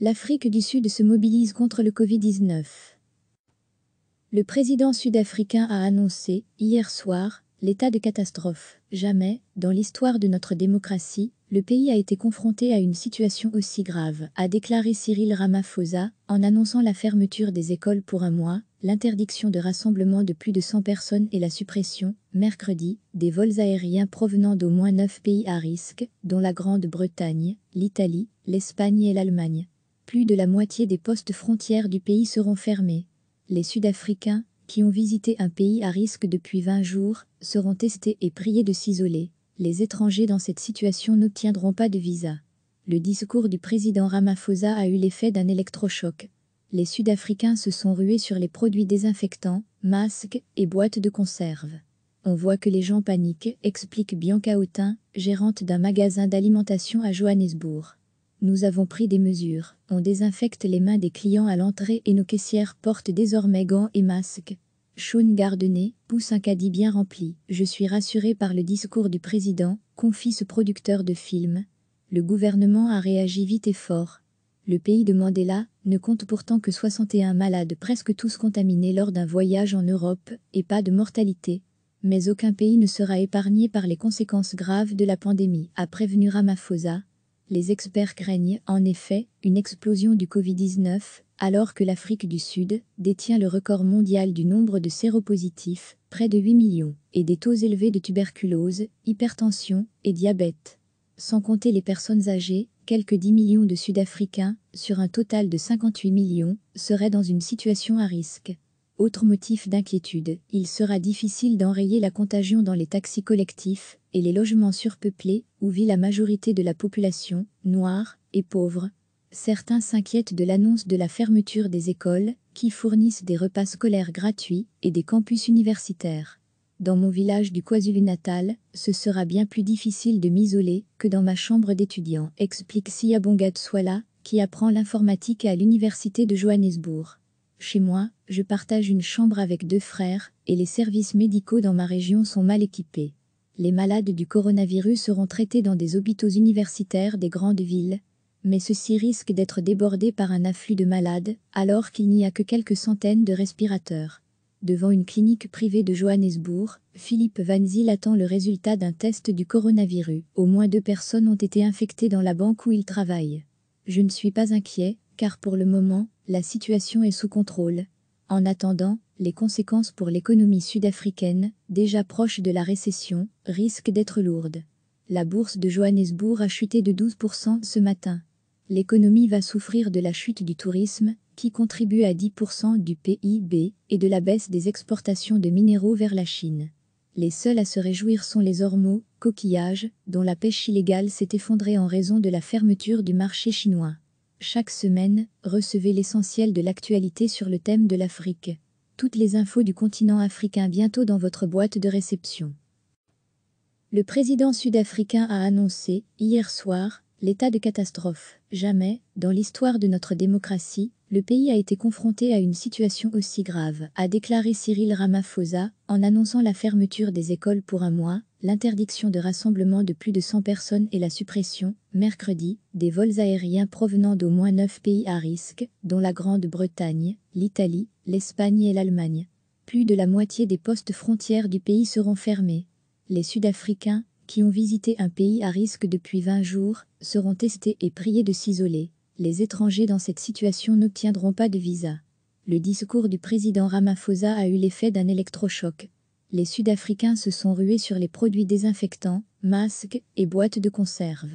l'Afrique du Sud se mobilise contre le Covid-19. Le président sud-africain a annoncé, hier soir, l'état de catastrophe. Jamais, dans l'histoire de notre démocratie, le pays a été confronté à une situation aussi grave, a déclaré Cyril Ramaphosa en annonçant la fermeture des écoles pour un mois, l'interdiction de rassemblement de plus de 100 personnes et la suppression, mercredi, des vols aériens provenant d'au moins 9 pays à risque, dont la Grande-Bretagne, l'Italie, l'Espagne et l'Allemagne. Plus de la moitié des postes frontières du pays seront fermés. Les Sud-Africains, qui ont visité un pays à risque depuis 20 jours, seront testés et priés de s'isoler. Les étrangers dans cette situation n'obtiendront pas de visa. Le discours du président Ramaphosa a eu l'effet d'un électrochoc. Les Sud-Africains se sont rués sur les produits désinfectants, masques et boîtes de conserve. On voit que les gens paniquent, explique Bianca Hautin, gérante d'un magasin d'alimentation à Johannesburg. Nous avons pris des mesures. On désinfecte les mains des clients à l'entrée et nos caissières portent désormais gants et masques. Sean Gardenet pousse un caddie bien rempli. Je suis rassuré par le discours du président, confie ce producteur de films. Le gouvernement a réagi vite et fort. Le pays de Mandela ne compte pourtant que 61 malades presque tous contaminés lors d'un voyage en Europe et pas de mortalité. Mais aucun pays ne sera épargné par les conséquences graves de la pandémie, a prévenu Ramaphosa, les experts craignent, en effet, une explosion du Covid-19, alors que l'Afrique du Sud détient le record mondial du nombre de séropositifs, près de 8 millions, et des taux élevés de tuberculose, hypertension et diabète. Sans compter les personnes âgées, quelques 10 millions de Sud-Africains, sur un total de 58 millions, seraient dans une situation à risque. Autre motif d'inquiétude, il sera difficile d'enrayer la contagion dans les taxis collectifs et les logements surpeuplés où vit la majorité de la population, noire et pauvre. Certains s'inquiètent de l'annonce de la fermeture des écoles, qui fournissent des repas scolaires gratuits et des campus universitaires. Dans mon village du KwaZulu-Natal, ce sera bien plus difficile de m'isoler que dans ma chambre d'étudiant, explique Sia Swala, qui apprend l'informatique à l'université de Johannesburg. Chez moi, je partage une chambre avec deux frères, et les services médicaux dans ma région sont mal équipés. Les malades du coronavirus seront traités dans des hôpitaux universitaires des grandes villes, mais ceux-ci risquent d'être débordés par un afflux de malades, alors qu'il n'y a que quelques centaines de respirateurs. Devant une clinique privée de Johannesburg, Philippe Van Zyl attend le résultat d'un test du coronavirus. Au moins deux personnes ont été infectées dans la banque où il travaille. Je ne suis pas inquiet, car pour le moment, la situation est sous contrôle. En attendant, les conséquences pour l'économie sud-africaine, déjà proche de la récession, risquent d'être lourdes. La bourse de Johannesburg a chuté de 12% ce matin. L'économie va souffrir de la chute du tourisme, qui contribue à 10% du PIB, et de la baisse des exportations de minéraux vers la Chine. Les seuls à se réjouir sont les ormeaux, coquillages, dont la pêche illégale s'est effondrée en raison de la fermeture du marché chinois. Chaque semaine, recevez l'essentiel de l'actualité sur le thème de l'Afrique. Toutes les infos du continent africain bientôt dans votre boîte de réception. Le président sud-africain a annoncé, hier soir, l'état de catastrophe. Jamais, dans l'histoire de notre démocratie, le pays a été confronté à une situation aussi grave, a déclaré Cyril Ramaphosa en annonçant la fermeture des écoles pour un mois, l'interdiction de rassemblement de plus de 100 personnes et la suppression, mercredi, des vols aériens provenant d'au moins 9 pays à risque, dont la Grande-Bretagne, l'Italie, l'Espagne et l'Allemagne. Plus de la moitié des postes frontières du pays seront fermés. Les Sud-Africains, qui ont visité un pays à risque depuis 20 jours, seront testés et priés de s'isoler. Les étrangers dans cette situation n'obtiendront pas de visa. Le discours du président Ramaphosa a eu l'effet d'un électrochoc les Sud-Africains se sont rués sur les produits désinfectants, masques et boîtes de conserve.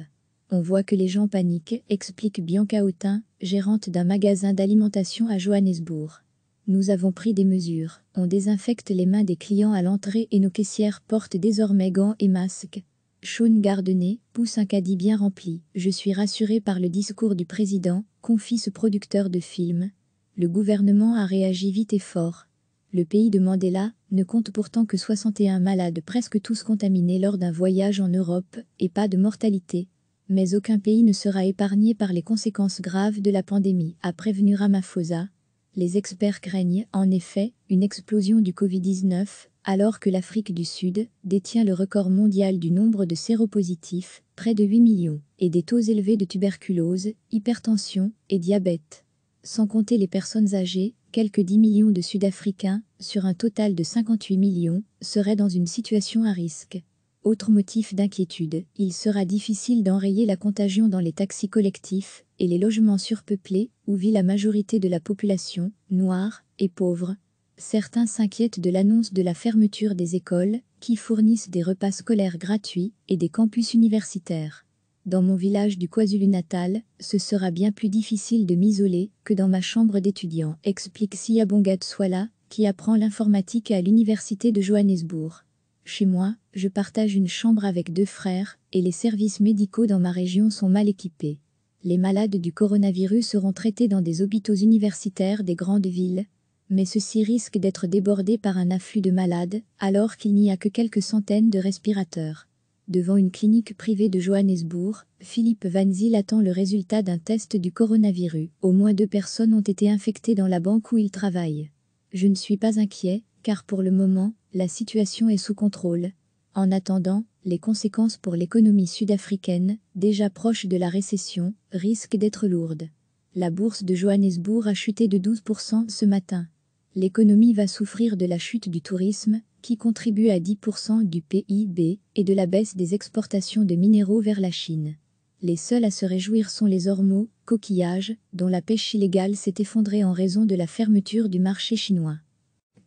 On voit que les gens paniquent, explique Bianca Autin, gérante d'un magasin d'alimentation à Johannesburg. Nous avons pris des mesures, on désinfecte les mains des clients à l'entrée et nos caissières portent désormais gants et masques. Sean Gardenet pousse un caddie bien rempli. Je suis rassuré par le discours du président, confie ce producteur de films. Le gouvernement a réagi vite et fort. Le pays de Mandela ne compte pourtant que 61 malades presque tous contaminés lors d'un voyage en Europe et pas de mortalité. Mais aucun pays ne sera épargné par les conséquences graves de la pandémie, a prévenu Ramaphosa. Les experts craignent, en effet, une explosion du Covid-19, alors que l'Afrique du Sud détient le record mondial du nombre de séropositifs, près de 8 millions, et des taux élevés de tuberculose, hypertension et diabète. Sans compter les personnes âgées, quelques 10 millions de Sud-Africains, sur un total de 58 millions, seraient dans une situation à risque. Autre motif d'inquiétude, il sera difficile d'enrayer la contagion dans les taxis collectifs et les logements surpeuplés où vit la majorité de la population, noire et pauvre. Certains s'inquiètent de l'annonce de la fermeture des écoles, qui fournissent des repas scolaires gratuits et des campus universitaires. Dans mon village du KwaZulu-Natal, ce sera bien plus difficile de m'isoler que dans ma chambre d'étudiant, explique Sia Swala, qui apprend l'informatique à l'université de Johannesburg. Chez moi, je partage une chambre avec deux frères, et les services médicaux dans ma région sont mal équipés. Les malades du coronavirus seront traités dans des hôpitaux universitaires des grandes villes, mais ceux-ci risquent d'être débordés par un afflux de malades, alors qu'il n'y a que quelques centaines de respirateurs devant une clinique privée de Johannesburg, Philippe Van Zyl attend le résultat d'un test du coronavirus. Au moins deux personnes ont été infectées dans la banque où il travaille. Je ne suis pas inquiet, car pour le moment, la situation est sous contrôle. En attendant, les conséquences pour l'économie sud-africaine, déjà proche de la récession, risquent d'être lourdes. La bourse de Johannesburg a chuté de 12% ce matin. L'économie va souffrir de la chute du tourisme, qui contribue à 10% du PIB, et de la baisse des exportations de minéraux vers la Chine. Les seuls à se réjouir sont les ormeaux, coquillages, dont la pêche illégale s'est effondrée en raison de la fermeture du marché chinois.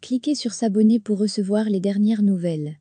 Cliquez sur s'abonner pour recevoir les dernières nouvelles.